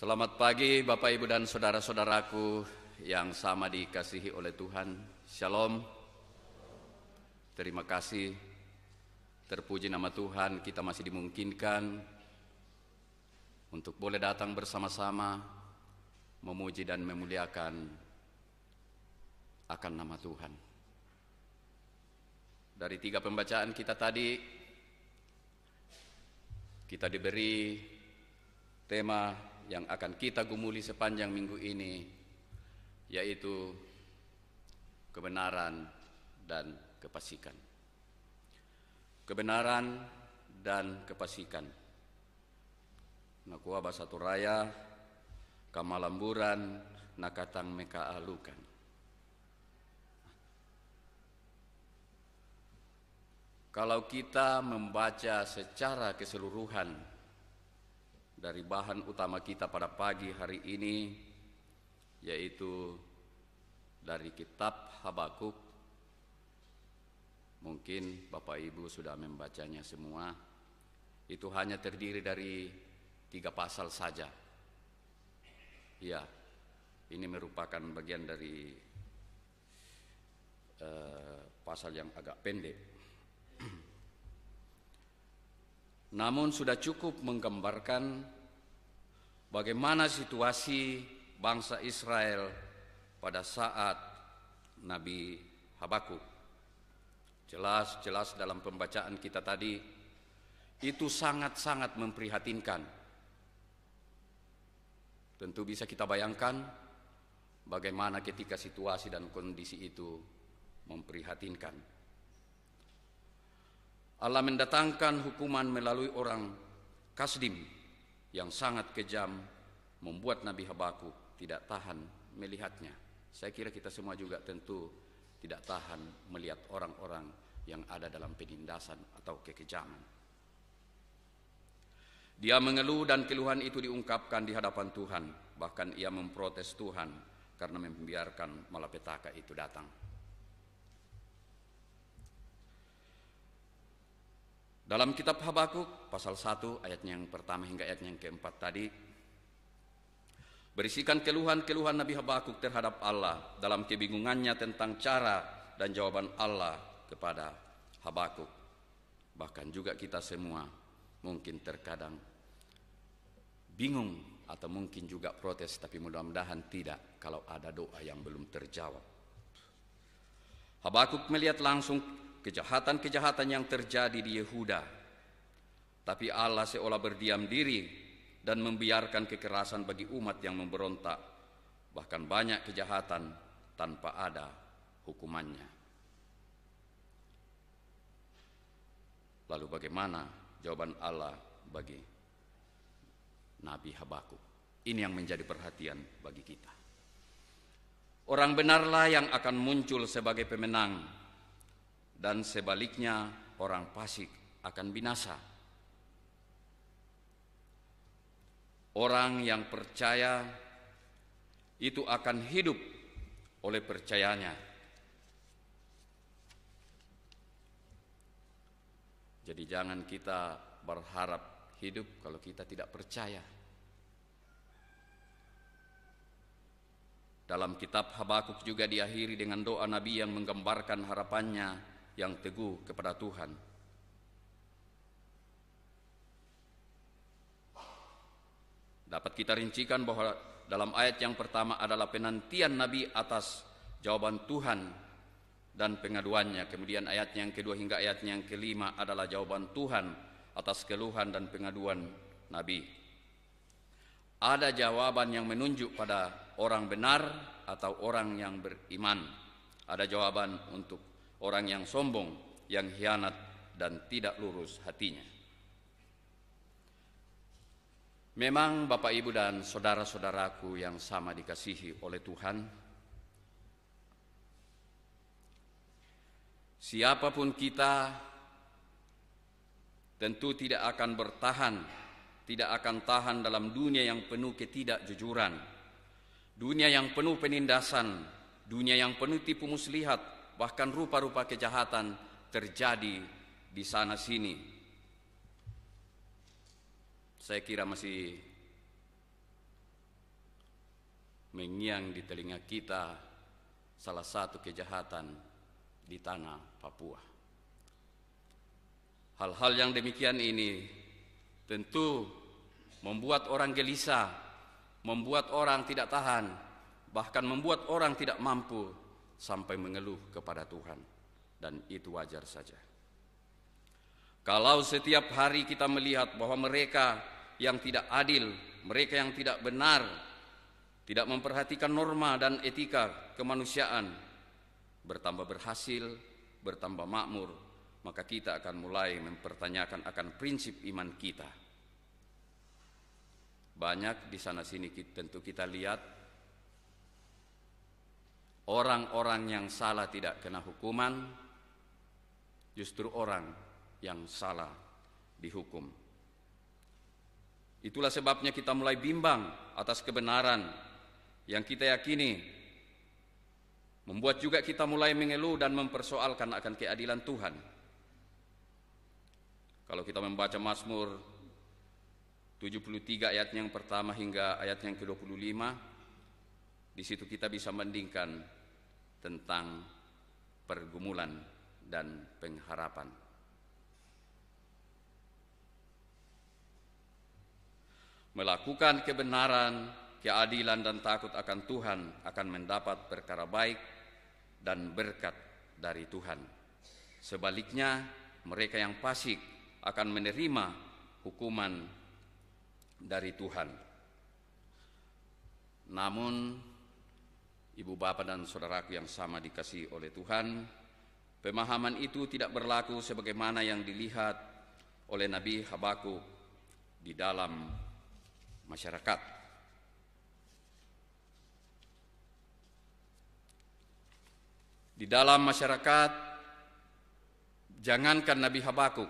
Selamat pagi Bapak Ibu dan saudara-saudaraku yang sama dikasihi oleh Tuhan. Shalom. Terima kasih. Terpuji nama Tuhan, kita masih dimungkinkan untuk boleh datang bersama-sama memuji dan memuliakan akan nama Tuhan. Dari tiga pembacaan kita tadi, kita diberi tema yang akan kita gumuli sepanjang minggu ini yaitu kebenaran dan kepasikan. Kebenaran dan kepasikan. Nakua basatu raya kamalamburan nakatang meka alukan. Kalau kita membaca secara keseluruhan dari bahan utama kita pada pagi hari ini yaitu dari kitab Habakuk. Mungkin Bapak Ibu sudah membacanya semua. Itu hanya terdiri dari tiga pasal saja. Ya, ini merupakan bagian dari uh, pasal yang agak pendek. namun sudah cukup menggambarkan bagaimana situasi bangsa Israel pada saat Nabi Habakuk. Jelas-jelas dalam pembacaan kita tadi itu sangat-sangat memprihatinkan. Tentu bisa kita bayangkan bagaimana ketika situasi dan kondisi itu memprihatinkan. Allah mendatangkan hukuman melalui orang Kasdim yang sangat kejam membuat Nabi Habakuk tidak tahan melihatnya. Saya kira kita semua juga tentu tidak tahan melihat orang-orang yang ada dalam penindasan atau kekejaman. Dia mengeluh dan keluhan itu diungkapkan di hadapan Tuhan, bahkan ia memprotes Tuhan karena membiarkan malapetaka itu datang. Dalam kitab Habakuk pasal 1 ayatnya yang pertama hingga ayatnya yang keempat tadi berisikan keluhan-keluhan Nabi Habakuk terhadap Allah dalam kebingungannya tentang cara dan jawaban Allah kepada Habakuk. Bahkan juga kita semua mungkin terkadang bingung atau mungkin juga protes tapi mudah-mudahan tidak kalau ada doa yang belum terjawab. Habakuk melihat langsung kejahatan-kejahatan yang terjadi di Yehuda. Tapi Allah seolah berdiam diri dan membiarkan kekerasan bagi umat yang memberontak, bahkan banyak kejahatan tanpa ada hukumannya. Lalu bagaimana jawaban Allah bagi Nabi Habakuk? Ini yang menjadi perhatian bagi kita. Orang benarlah yang akan muncul sebagai pemenang dan sebaliknya orang fasik akan binasa. Orang yang percaya itu akan hidup oleh percayanya. Jadi jangan kita berharap hidup kalau kita tidak percaya. Dalam kitab Habakuk juga diakhiri dengan doa Nabi yang menggambarkan harapannya yang teguh kepada Tuhan. Dapat kita rincikan bahwa dalam ayat yang pertama adalah penantian Nabi atas jawaban Tuhan dan pengaduannya. Kemudian ayat yang kedua hingga ayat yang kelima adalah jawaban Tuhan atas keluhan dan pengaduan Nabi. Ada jawaban yang menunjuk pada orang benar atau orang yang beriman. Ada jawaban untuk orang yang sombong, yang hianat dan tidak lurus hatinya. Memang Bapak Ibu dan saudara-saudaraku yang sama dikasihi oleh Tuhan, siapapun kita tentu tidak akan bertahan, tidak akan tahan dalam dunia yang penuh ketidakjujuran, dunia yang penuh penindasan, dunia yang penuh tipu muslihat, bahkan rupa-rupa kejahatan terjadi di sana sini. Saya kira masih mengiang di telinga kita salah satu kejahatan di tanah Papua. Hal-hal yang demikian ini tentu membuat orang gelisah, membuat orang tidak tahan, bahkan membuat orang tidak mampu sampai mengeluh kepada Tuhan, dan itu wajar saja. Kalau setiap hari kita melihat bahwa mereka yang tidak adil, mereka yang tidak benar, tidak memperhatikan norma dan etika kemanusiaan, bertambah berhasil, bertambah makmur, maka kita akan mulai mempertanyakan akan prinsip iman kita. Banyak di sana sini tentu kita lihat Orang-orang yang salah tidak kena hukuman, justru orang yang salah dihukum. Itulah sebabnya kita mulai bimbang atas kebenaran yang kita yakini, membuat juga kita mulai mengeluh dan mempersoalkan akan keadilan Tuhan. Kalau kita membaca Mazmur 73 ayat yang pertama hingga ayat yang ke-25, di situ kita bisa mendingkan tentang pergumulan dan pengharapan. Melakukan kebenaran, keadilan dan takut akan Tuhan akan mendapat perkara baik dan berkat dari Tuhan. Sebaliknya, mereka yang pasik akan menerima hukuman dari Tuhan. Namun, Ibu bapa dan saudaraku yang sama dikasih oleh Tuhan, pemahaman itu tidak berlaku sebagaimana yang dilihat oleh Nabi Habaku di dalam masyarakat. Di dalam masyarakat, jangankan Nabi Habaku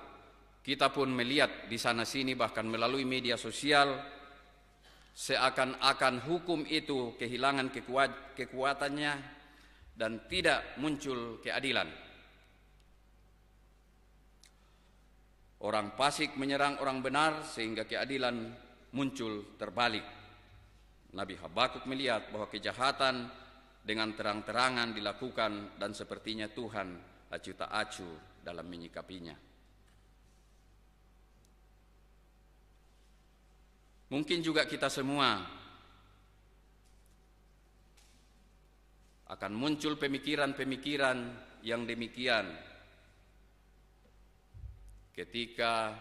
kita pun melihat di sana sini bahkan melalui media sosial, seakan-akan hukum itu kehilangan kekuatannya dan tidak muncul keadilan. Orang Pasik menyerang orang benar sehingga keadilan muncul terbalik. Nabi Habakuk melihat bahwa kejahatan dengan terang-terangan dilakukan dan sepertinya Tuhan acu tak acu dalam menyikapinya. Mungkin juga kita semua akan muncul pemikiran-pemikiran yang demikian ketika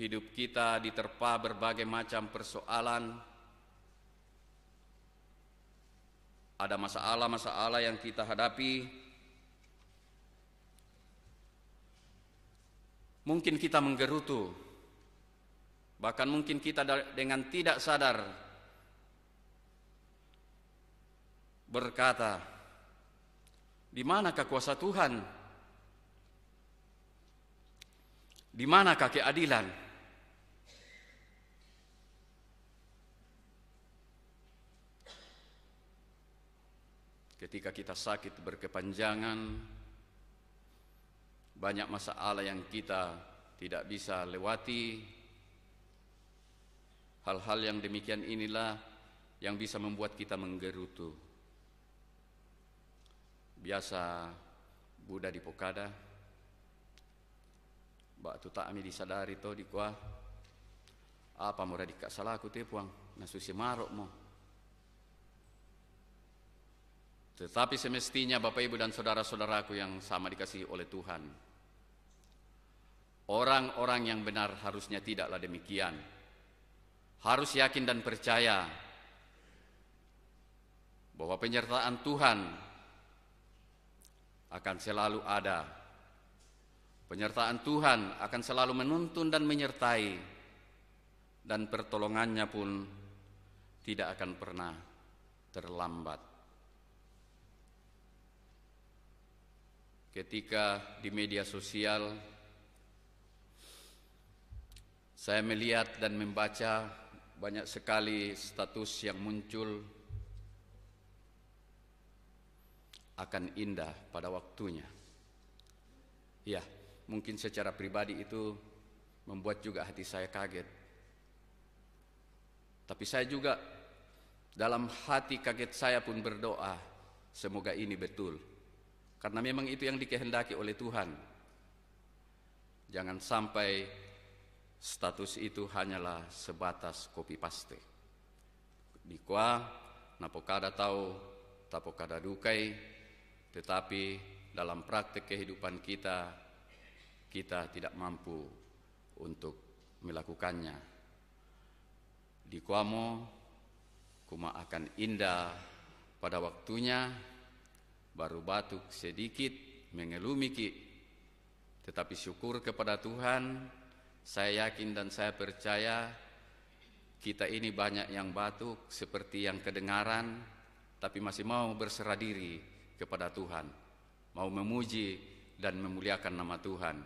hidup kita diterpa berbagai macam persoalan ada masalah-masalah yang kita hadapi mungkin kita menggerutu Bahkan mungkin kita dengan tidak sadar berkata, di manakah kuasa Tuhan? Di manakah keadilan? Ketika kita sakit berkepanjangan, banyak masalah yang kita tidak bisa lewati, Hal-hal yang demikian inilah yang bisa membuat kita menggerutu. Biasa Buddha di Pokada, Mbak Tuta Ami disadari to di kuah, apa mau radikak salah aku tiap uang, nasusi marok mau. Tetapi semestinya Bapak Ibu dan saudara-saudaraku yang sama dikasihi oleh Tuhan. Orang-orang yang benar harusnya tidaklah demikian harus yakin dan percaya bahwa penyertaan Tuhan akan selalu ada. Penyertaan Tuhan akan selalu menuntun dan menyertai, dan pertolongannya pun tidak akan pernah terlambat. Ketika di media sosial, saya melihat dan membaca banyak sekali status yang muncul akan indah pada waktunya. Ya, mungkin secara pribadi itu membuat juga hati saya kaget. Tapi saya juga dalam hati kaget saya pun berdoa, semoga ini betul. Karena memang itu yang dikehendaki oleh Tuhan. Jangan sampai status itu hanyalah sebatas kopi paste. Di napo napokada tahu, tapokada dukai, tetapi dalam praktek kehidupan kita, kita tidak mampu untuk melakukannya. Di kuamo, kuma akan indah pada waktunya, baru batuk sedikit, mengelumiki, tetapi syukur kepada Tuhan, saya yakin dan saya percaya kita ini banyak yang batuk seperti yang kedengaran tapi masih mau berserah diri kepada Tuhan, mau memuji dan memuliakan nama Tuhan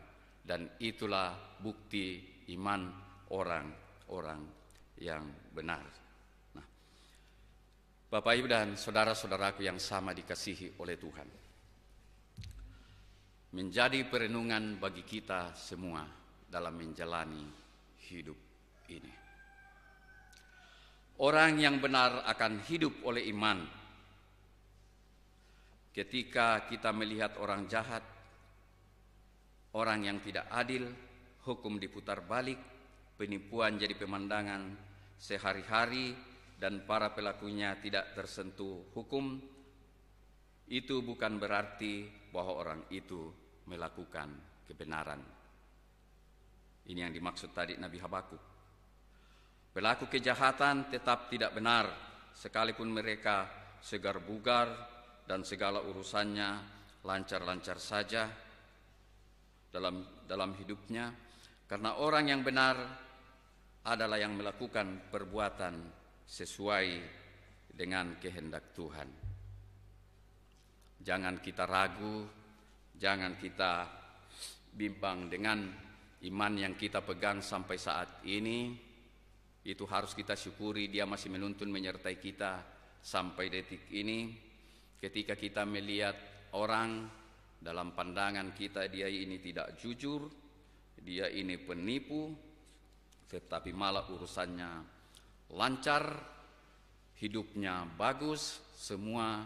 dan itulah bukti iman orang-orang yang benar. Nah, Bapak Ibu dan saudara-saudaraku yang sama dikasihi oleh Tuhan menjadi perenungan bagi kita semua dalam menjalani hidup ini. Orang yang benar akan hidup oleh iman. Ketika kita melihat orang jahat, orang yang tidak adil, hukum diputar balik, penipuan jadi pemandangan sehari-hari, dan para pelakunya tidak tersentuh hukum. Itu bukan berarti bahwa orang itu melakukan kebenaran. Ini yang dimaksud tadi Nabi Habakuk. Pelaku kejahatan tetap tidak benar, sekalipun mereka segar bugar dan segala urusannya lancar-lancar saja dalam dalam hidupnya, karena orang yang benar adalah yang melakukan perbuatan sesuai dengan kehendak Tuhan. Jangan kita ragu, jangan kita bimbang dengan Iman yang kita pegang sampai saat ini itu harus kita syukuri dia masih menuntun menyertai kita sampai detik ini ketika kita melihat orang dalam pandangan kita dia ini tidak jujur, dia ini penipu, tetapi malah urusannya lancar, hidupnya bagus, semua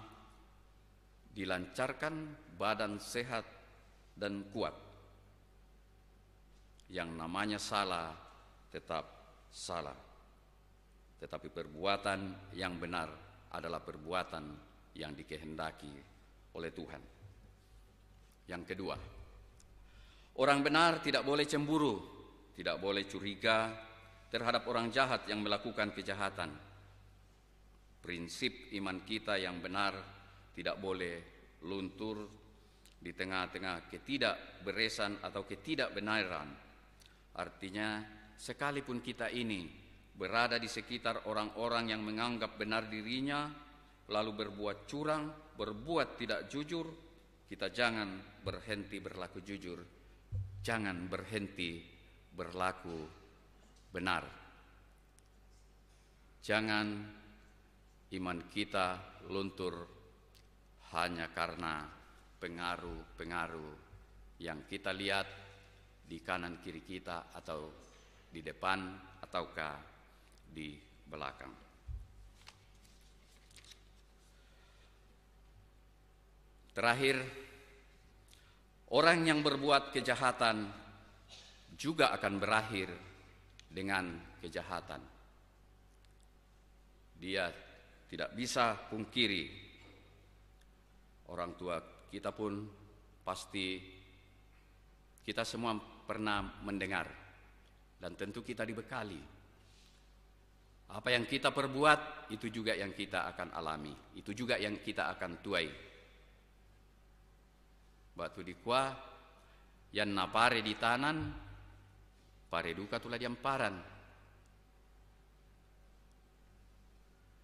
dilancarkan, badan sehat dan kuat yang namanya salah tetap salah. Tetapi perbuatan yang benar adalah perbuatan yang dikehendaki oleh Tuhan. Yang kedua, orang benar tidak boleh cemburu, tidak boleh curiga terhadap orang jahat yang melakukan kejahatan. Prinsip iman kita yang benar tidak boleh luntur di tengah-tengah ketidakberesan atau ketidakbenaran Artinya, sekalipun kita ini berada di sekitar orang-orang yang menganggap benar dirinya, lalu berbuat curang, berbuat tidak jujur, kita jangan berhenti berlaku jujur, jangan berhenti berlaku benar. Jangan iman kita luntur hanya karena pengaruh-pengaruh yang kita lihat di kanan kiri kita atau di depan ataukah di belakang. Terakhir, orang yang berbuat kejahatan juga akan berakhir dengan kejahatan. Dia tidak bisa pungkiri orang tua kita pun pasti kita semua pernah mendengar. Dan tentu kita dibekali. Apa yang kita perbuat, itu juga yang kita akan alami. Itu juga yang kita akan tuai. Batu di kuah yang napare di tanan, pare duka tulah diamparan.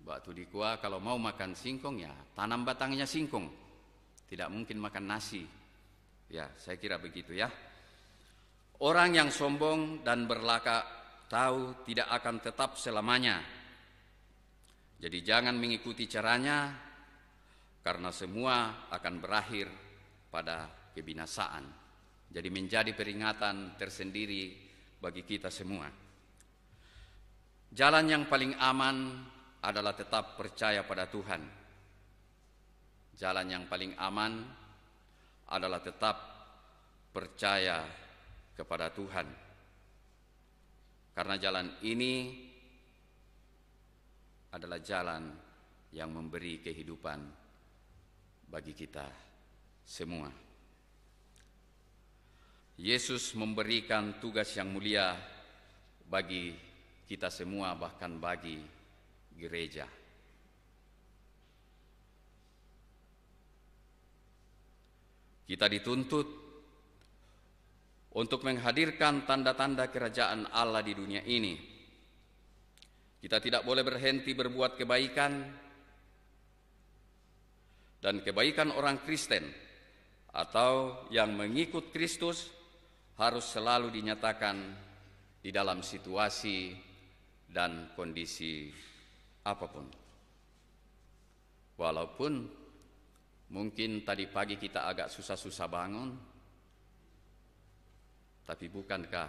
Batu di kuah kalau mau makan singkong ya tanam batangnya singkong. Tidak mungkin makan nasi. Ya, saya kira begitu ya. Orang yang sombong dan berlaka tahu tidak akan tetap selamanya. Jadi jangan mengikuti caranya karena semua akan berakhir pada kebinasaan. Jadi menjadi peringatan tersendiri bagi kita semua. Jalan yang paling aman adalah tetap percaya pada Tuhan. Jalan yang paling aman adalah tetap percaya kepada Tuhan. Karena jalan ini adalah jalan yang memberi kehidupan bagi kita semua. Yesus memberikan tugas yang mulia bagi kita semua, bahkan bagi gereja. Kita dituntut untuk menghadirkan tanda-tanda kerajaan Allah di dunia ini. Kita tidak boleh berhenti berbuat kebaikan, dan kebaikan orang Kristen atau yang mengikut Kristus harus selalu dinyatakan di dalam situasi dan kondisi apapun. Walaupun mungkin tadi pagi kita agak susah-susah bangun, tapi bukankah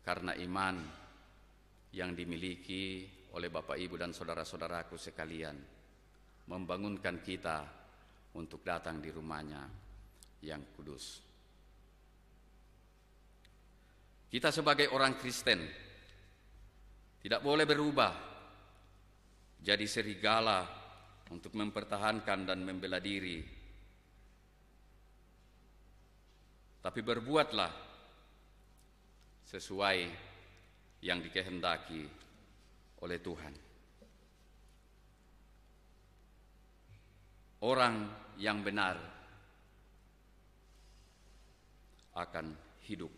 karena iman yang dimiliki oleh Bapak Ibu dan saudara-saudaraku sekalian membangunkan kita untuk datang di rumahnya yang kudus. Kita sebagai orang Kristen tidak boleh berubah jadi serigala untuk mempertahankan dan membela diri. Tapi berbuatlah sesuai yang dikehendaki oleh Tuhan. Orang yang benar akan hidup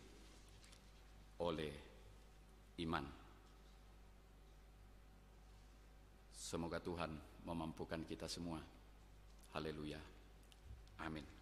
oleh iman. Semoga Tuhan memampukan kita semua. Haleluya. Amin.